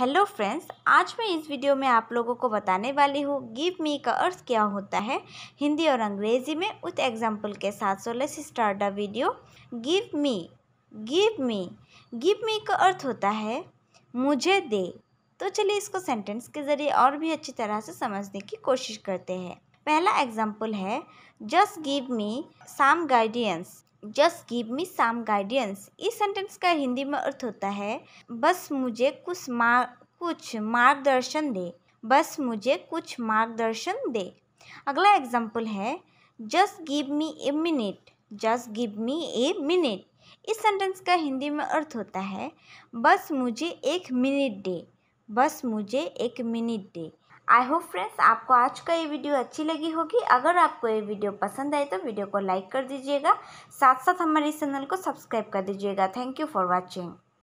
hello friends आज मैं इस वीडियो में आप लोगों को बताने वाली हूँ गिव मी का अर्थ क्या होता है हिंदी और अंग्रेजी में उस एग्जाम्पल के साथ so let's start the video give me give me give me का अर्थ होता है मुझे दे तो चलिए इसको सेंटेंस के ज़रिए और भी अच्छी तरह से समझने की कोशिश करते हैं पहला एग्जाम्पल है just give me some guidance just give me some guidance इस सेंटेंस का हिंदी में अर्थ होता है बस मुझे कुछ मार कुछ मार्गदर्शन दे बस मुझे कुछ मार्गदर्शन दे अगला एग्जाम्पल है just give me a minute just give me a minute इस सेंटेंस का हिंदी में अर्थ होता है बस मुझे एक मिनट दे बस मुझे एक मिनट दे आई होप फ्रेंड्स आपको आज का ये वीडियो अच्छी लगी होगी अगर आपको ये वीडियो पसंद आए तो वीडियो को लाइक कर दीजिएगा साथ साथ हमारे चैनल को सब्सक्राइब कर दीजिएगा थैंक यू फॉर वॉचिंग